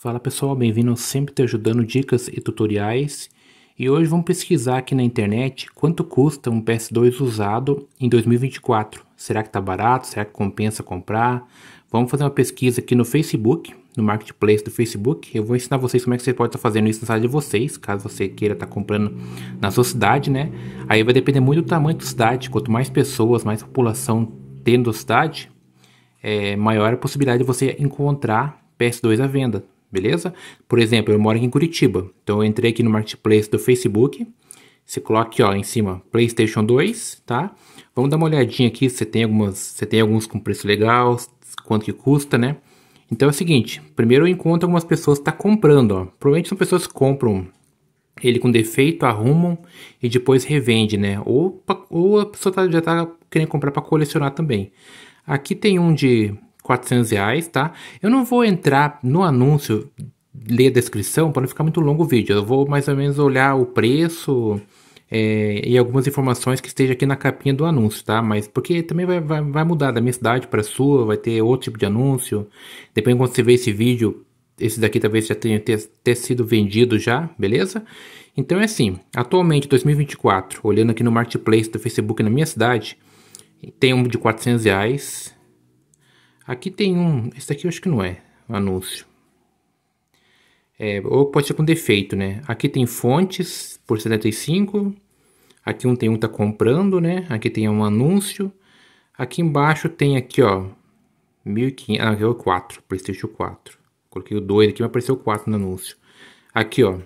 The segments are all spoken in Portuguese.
Fala pessoal, bem-vindo ao Sempre Te Ajudando Dicas e Tutoriais. E hoje vamos pesquisar aqui na internet quanto custa um PS2 usado em 2024. Será que está barato? Será que compensa comprar? Vamos fazer uma pesquisa aqui no Facebook, no Marketplace do Facebook. Eu vou ensinar vocês como é que você pode estar tá fazendo isso na cidade de vocês, caso você queira estar tá comprando na sua cidade, né? Aí vai depender muito do tamanho da cidade. Quanto mais pessoas, mais população tendo a cidade, é, maior a possibilidade de você encontrar PS2 à venda beleza? Por exemplo, eu moro aqui em Curitiba, então eu entrei aqui no Marketplace do Facebook, você coloca aqui ó, em cima PlayStation 2, tá? Vamos dar uma olhadinha aqui se tem, algumas, se tem alguns com preço legal, quanto que custa, né? Então é o seguinte, primeiro eu encontro algumas pessoas que tá comprando, ó. Provavelmente são pessoas que compram ele com defeito, arrumam e depois revende, né? Ou, ou a pessoa tá, já tá querendo comprar para colecionar também. Aqui tem um de 400 reais, tá? Eu não vou entrar no anúncio, ler a descrição, para não ficar muito longo o vídeo. Eu vou mais ou menos olhar o preço é, e algumas informações que esteja aqui na capinha do anúncio, tá? Mas porque também vai, vai, vai mudar da minha cidade para sua, vai ter outro tipo de anúncio. Depende de quando você ver esse vídeo, esse daqui talvez já tenha ter, ter, sido vendido já, beleza? Então é assim, atualmente 2024, olhando aqui no marketplace do Facebook na minha cidade, tem um de 400 reais, Aqui tem um, esse daqui eu acho que não é anúncio. É, ou pode ser com defeito, né? Aqui tem fontes por 75. Aqui um tem um tá comprando, né? Aqui tem um anúncio. Aqui embaixo tem aqui, ó, 1500, ah, aqui é o 4, PlayStation 4. Coloquei o 2 aqui, mas apareceu 4 no anúncio. Aqui, ó,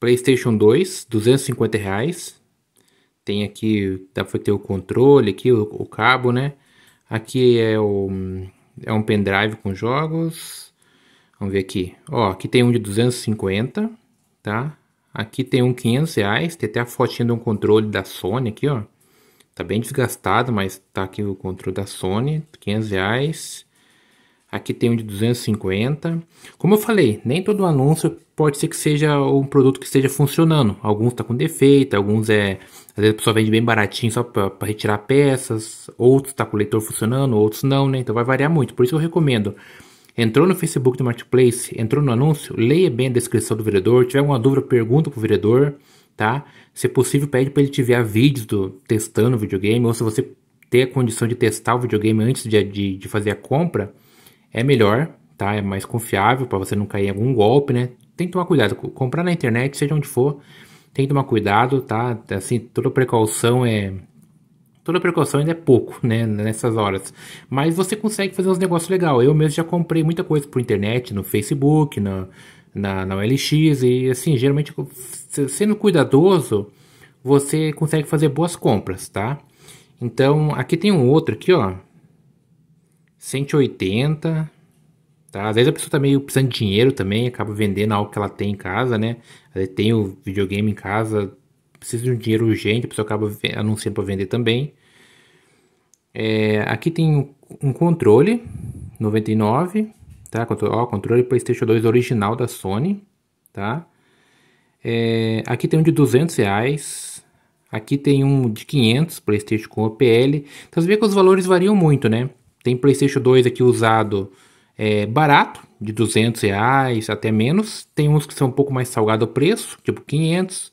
PlayStation 2, 250 reais. Tem aqui, dá pra ter o controle aqui, o, o cabo, né? Aqui é o hum, é um pendrive com jogos. Vamos ver aqui. Ó, aqui tem um de 250, tá? Aqui tem um 500 reais. Tem até a fotinha de um controle da Sony aqui, ó. Tá bem desgastado, mas tá aqui o controle da Sony. 500 reais. Aqui tem um de 250. Como eu falei, nem todo anúncio pode ser que seja um produto que esteja funcionando. Alguns está com defeito, alguns é. Às vezes a pessoa vende bem baratinho só para retirar peças, outros está com o leitor funcionando, outros não, né? Então vai variar muito. Por isso eu recomendo. Entrou no Facebook do Marketplace, entrou no anúncio, leia bem a descrição do vendedor. Se tiver alguma dúvida, pergunta para o vendedor, tá? Se possível, pede para ele te vídeos do, testando o videogame, ou se você ter a condição de testar o videogame antes de, de, de fazer a compra é melhor, tá? É mais confiável para você não cair em algum golpe, né? Tem que tomar cuidado. Comprar na internet, seja onde for, tem que tomar cuidado, tá? Assim, toda precaução é. Toda precaução ainda é pouco, né? Nessas horas. Mas você consegue fazer uns negócios legais. Eu mesmo já comprei muita coisa por internet, no Facebook, na, na, na OLX. E assim, geralmente, sendo cuidadoso, você consegue fazer boas compras, tá? Então, aqui tem um outro aqui, ó. 180, tá? Às vezes a pessoa tá meio precisando de dinheiro também, acaba vendendo algo que ela tem em casa, né? Ela tem o videogame em casa, precisa de um dinheiro urgente, a pessoa acaba anunciando para vender também. É, aqui tem um controle 99, tá? Ó, controle PlayStation 2 original da Sony, tá? É, aqui tem um de 200 reais. Aqui tem um de 500, PlayStation com OPL. Então você vê que os valores variam muito, né? Tem PlayStation 2 aqui usado é, barato, de 200 reais até menos. Tem uns que são um pouco mais salgado o preço, tipo 500,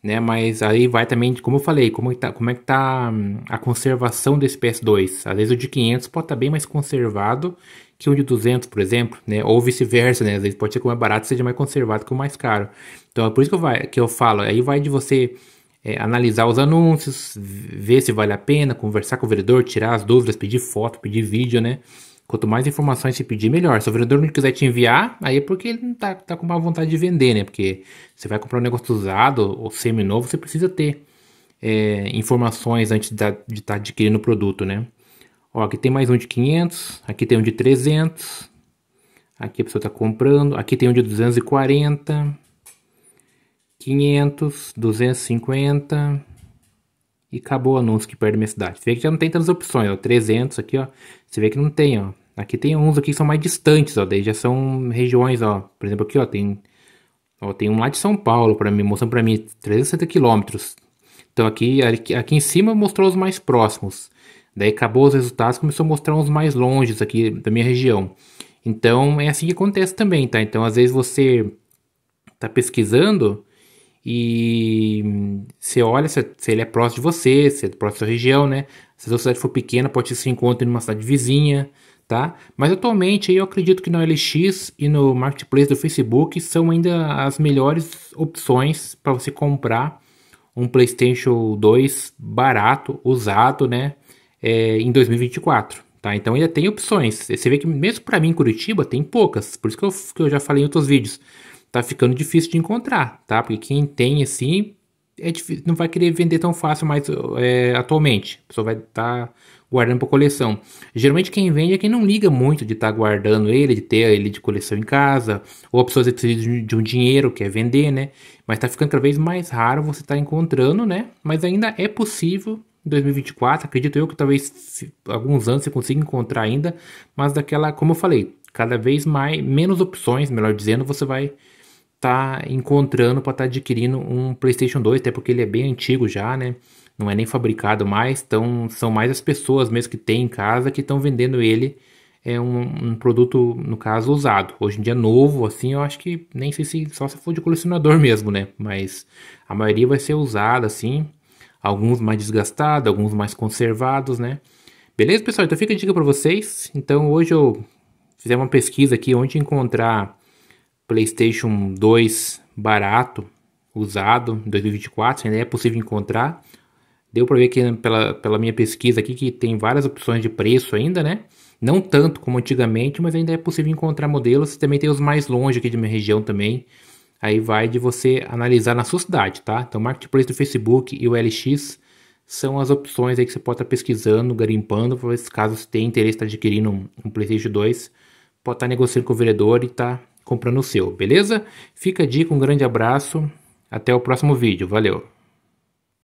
né? Mas aí vai também, como eu falei, como, está, tá, como é que tá hum, a conservação desse PS2. Às vezes o de 500 pode estar tá bem mais conservado que o de 200, por exemplo, né? Ou vice-versa, né? Às vezes pode ser que o mais barato seja mais conservado que o mais caro. Então é por isso que eu, vai, que eu falo, aí vai de você é, analisar os anúncios, ver se vale a pena, conversar com o vendedor, tirar as dúvidas, pedir foto, pedir vídeo, né? Quanto mais informações se pedir, melhor. Se o vendedor não quiser te enviar, aí é porque ele não tá, tá com má vontade de vender, né? Porque você vai comprar um negócio usado ou semi-novo, você precisa ter é, informações antes de estar tá adquirindo o produto, né? Ó, aqui tem mais um de 500, aqui tem um de 300, aqui a pessoa está comprando, aqui tem um de 240, 500, 250 e acabou o anúncio que perde minha cidade. Você vê que já não tem tantas opções, ó, 300 aqui, ó. Você vê que não tem, ó. Aqui tem uns aqui que são mais distantes, ó, daí já são regiões, ó. Por exemplo, aqui, ó, tem ó, tem um lá de São Paulo para mim, mostrando para mim 360 quilômetros. Então aqui, aqui aqui em cima mostrou os mais próximos. Daí acabou os resultados, começou a mostrar uns mais longes aqui da minha região. Então é assim que acontece também, tá? Então às vezes você tá pesquisando, e hum, você olha se, se, ele é próximo de você, se é próximo da região, né? Se a sua cidade for pequena, pode ser que se encontre uma cidade vizinha, tá? Mas atualmente eu acredito que no LX e no Marketplace do Facebook são ainda as melhores opções para você comprar um PlayStation 2 barato, usado, né? É, em 2024. Tá, então ainda tem opções. Você vê que mesmo para mim em Curitiba tem poucas. Por isso que eu, que eu já falei em outros vídeos tá ficando difícil de encontrar, tá? Porque quem tem assim é difícil, não vai querer vender tão fácil mais é, atualmente. A pessoa vai estar tá guardando para coleção. Geralmente quem vende é quem não liga muito de estar tá guardando ele, de ter ele de coleção em casa, ou a pessoa precisa de um dinheiro, quer vender, né? Mas está ficando cada vez mais raro você estar tá encontrando, né? Mas ainda é possível. Em 2024, acredito eu que talvez alguns anos você consiga encontrar ainda, mas daquela, como eu falei, cada vez mais menos opções, melhor dizendo, você vai estar tá encontrando para estar tá adquirindo um PlayStation 2, até porque ele é bem antigo já, né? Não é nem fabricado mais, então são mais as pessoas mesmo que tem em casa que estão vendendo ele. É um, um, produto, no caso, usado. Hoje em dia, novo, assim, eu acho que nem sei se só se for de colecionador mesmo, né? Mas a maioria vai ser usada, assim. Alguns mais desgastados, alguns mais conservados, né? Beleza, pessoal? Então fica a dica para vocês. Então hoje eu fizer uma pesquisa aqui onde encontrar PlayStation 2 barato, usado, em 2024, ainda é possível encontrar. Deu para ver que pela, pela minha pesquisa aqui que tem várias opções de preço ainda, né? Não tanto como antigamente, mas ainda é possível encontrar modelos. Também tem os mais longe aqui de minha região também. Aí vai de você analisar na sua cidade, tá? Então, Marketplace do Facebook e o LX são as opções aí que você pode estar tá pesquisando, garimpando, para ver se caso você tem interesse em tá adquirindo um, um PlayStation 2, pode estar tá negociando com o vendedor e tá comprando o seu, beleza? Fica a dica, um grande abraço, até o próximo vídeo, valeu!